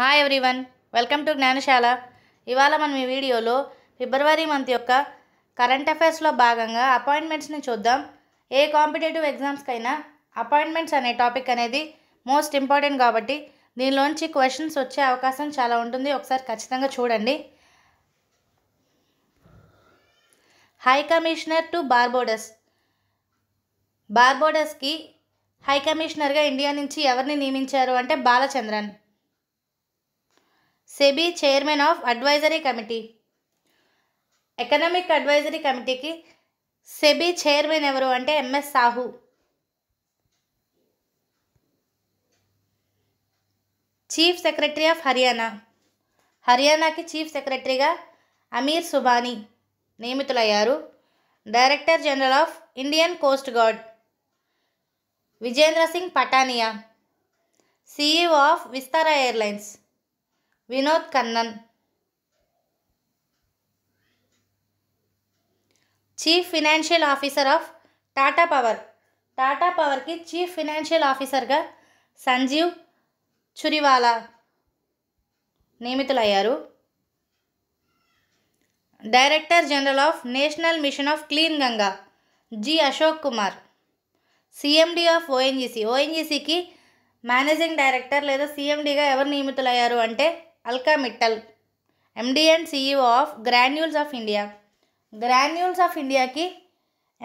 hi everyone welcome to Gnanashala ఇవాళ మనం ఈ వీడియోలో ఫిబ్రవరి మంత్ యొక్క కరెంట్ అఫైర్స్లో భాగంగా అపాయింట్మెంట్స్ని చూద్దాం ఏ కాంపిటేటివ్ ఎగ్జామ్స్కైనా అపాయింట్మెంట్స్ అనే టాపిక్ అనేది మోస్ట్ ఇంపార్టెంట్ కాబట్టి దీనిలోంచి క్వశ్చన్స్ వచ్చే అవకాశం చాలా ఉంటుంది ఒకసారి ఖచ్చితంగా చూడండి హై కమిషనర్ టు బార్బోడస్ బార్బోడస్కి హై కమిషనర్గా ఇండియా నుంచి ఎవరిని నియమించారు అంటే Balachandran SEBI chairman of advisory committee economic advisory కమిటీకి సెబీ చైర్మన్ ఎవరు అంటే MS Sahu chief secretary of Haryana హర్యానాకి చీఫ్ సెక్రటరీగా అమీర్ సుబానీ నియమితులయ్యారు director general of Indian Coast Guard Vijendra Singh Pathania CEO of Vistara airlines Vinod Kannan chief financial officer of Tata power Tata పవర్కి చీఫ్ ఫినాన్షియల్ ఆఫీసర్గా సంజీవ్ చురివాలా నియమితులయ్యారు director general of national mission of clean Ganga G Ashok Kumar CMD of ONGC ఓఎన్జీసీకి managing director లేదా సీఎండీగా ఎవరు నియమితులయ్యారు అంటే Alka Mittal MD and CEO of Granules of India Granules of ఇండియాకి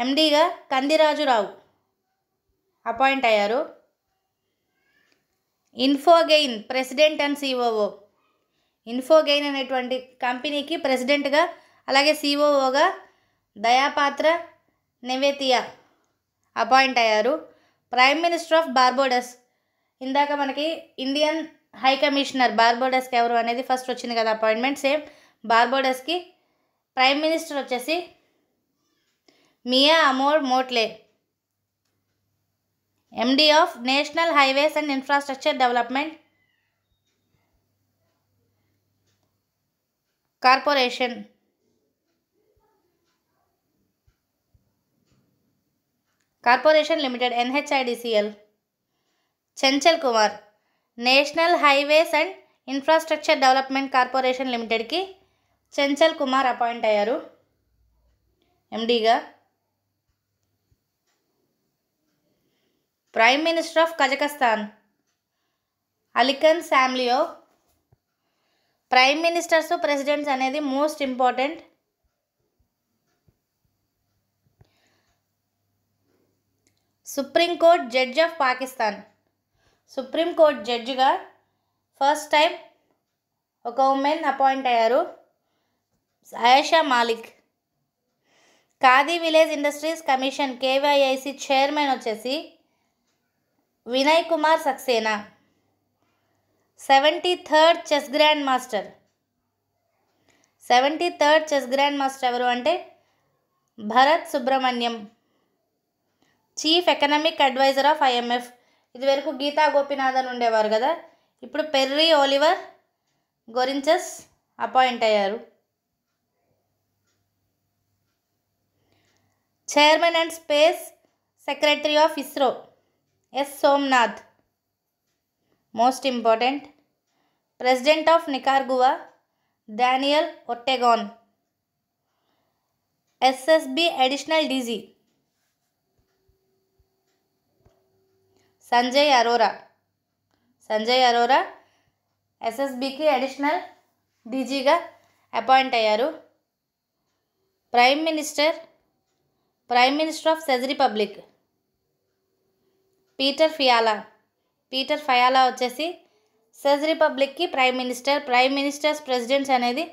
ఎండీగా కందిరాజురావు అపాయింట్ అయ్యారు Infogain president and COO Infogain అనేటువంటి కంపెనీకి ప్రెసిడెంట్గా అలాగే సిఓఓగా దయాపాత్ర నివేతియా అపాయింట్ అయ్యారు ప్రైమ్ మినిస్టర్ ఆఫ్ బార్బోడస్ ఇందాక మనకి ఇండియన్ హై కమిషనర్ బార్బోడస్కి ఎవరు అనేది ఫస్ట్ వచ్చింది కదా అపాయింట్మెంట్ సేమ్ బార్బోడస్కి ప్రైమ్ మినిస్టర్ వచ్చేసి Mia Amor Mottley MD of National Highways and Infrastructure Development Corporation Corporation Limited NHIDCL Chanchal Kumar National Highways and Infrastructure Development Corporation లిమిటెడ్కి Chanchal Kumar appoint అయ్యారు ఎండీగా prime minister of Kazakhstan Alikhan Smailov prime ministers presidents అనేది most important supreme court judge of Pakistan supreme court జడ్జిగా first time ఒక women appoint అయ్యారు Ayesha Malik Khadi village industries commission KVIC chairman వచ్చేసి Vinay Kumar Saxena seventy third chess grandmaster seventy third chess grandmaster ఎవరు అంటే Bharat Subrahmanyam chief economic adviser of IMF ఇదివరకు గీతా గోపినాథన్ ఉండేవారు కదా ఇప్పుడు పెర్రీ ఓలివర్ గొరించస్ అపాయింట్ అయ్యారు chairman and space secretary of ISRO S Somnath most important president of Nicaragua Daniel ఒట్టెగాన్ SSB additional DG Sanjay Arora Sanjay Arora ఎస్ఎస్బికి additional డీజీగా అపాయింట్ అయ్యారు prime minister prime minister of Czech Republic Petr ఫియాలా Peter Fiala వచ్చేసి Czech రిపబ్లిక్కి prime minister prime ministers presidents అనేది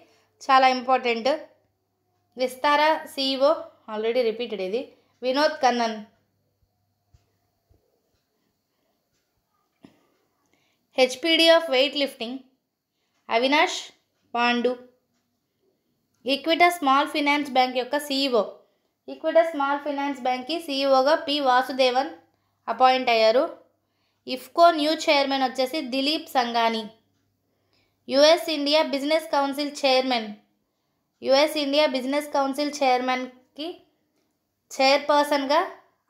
చాలా important Vistara CEO already repeated ఇది Vinod Kannan HPD of weightlifting Avinash Pandu Equitas Small Finance Bank యొక్క CEO Equitas Small Finance బ్యాంక్కి సీఈఓగా P Vasudevan appoint అయ్యారు IFFCO new chairman వచ్చేసి Dilip Sanghani US India Business Council chairman US India Business Council చైర్మన్కి చైర్పర్సన్గా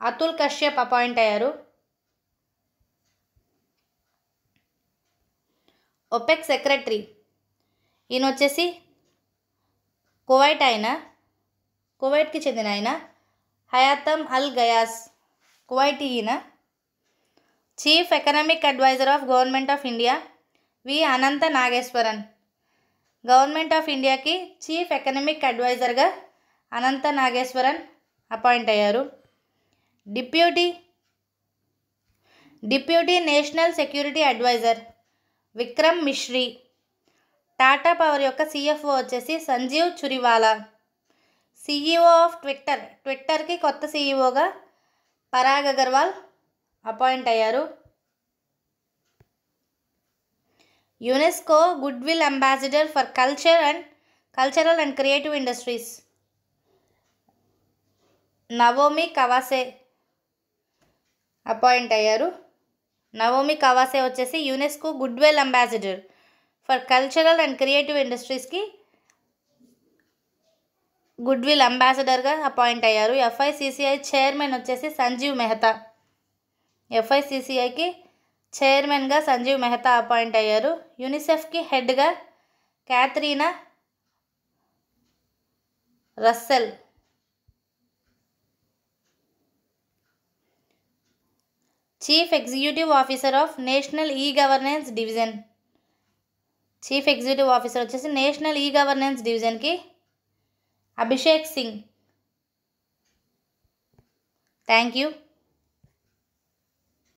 అతుల్ కశ్యప్ అపాయింట్ అయ్యారు ఒపెక్ సెక్రటరీ ఈయన వచ్చేసి కువైట్ ఆయన కువైట్కి చెందిన ఆయన హయాతమ్ అల్ గయాస్ కువైట్ ఈయన chief economic adviser of government of India V Anantha Nageswaran government of ఇండియాకి చీఫ్ ఎకనామిక్ అడ్వైజర్గా అనంత నాగేశ్వరన్ అపాయింట్ అయ్యారు deputy deputy national security adviser Vikram Misri Tata power యొక్క సీఎఫ్ఓ వచ్చేసి Sanjeev Churiwala CEO of Twitter ట్విట్టర్కి కొత్త సీఈఓగా పరాగ్ అగర్వాల్ అపాయింట్ అయ్యారు UNESCO goodwill ambassador for culture and cultural and creative industries Naomi Kawase appoint అయ్యారు నవోమి కవాసే వచ్చేసి UNESCO goodwill ambassador for cultural and creative ఇండస్ట్రీస్కి goodwill అంబాసిడర్గా అపాయింట్ అయ్యారు ఎఫ్ఐసిసిఐ చైర్మన్ వచ్చేసి సంజీవ్ మెహతా ఎఫ్ఐసిసిఐకి చైర్మన్గా సంజీవ్ మెహతా అపాయింట్ అయ్యారు యునిసెఫ్కి హెడ్గా Catherine Russell chief executive officer of national e governance division chief executive officer వచ్చేసి నేషనల్ ఈ గవర్నెన్స్ డివిజన్కి అభిషేక్ సింగ్ థ్యాంక్ యూ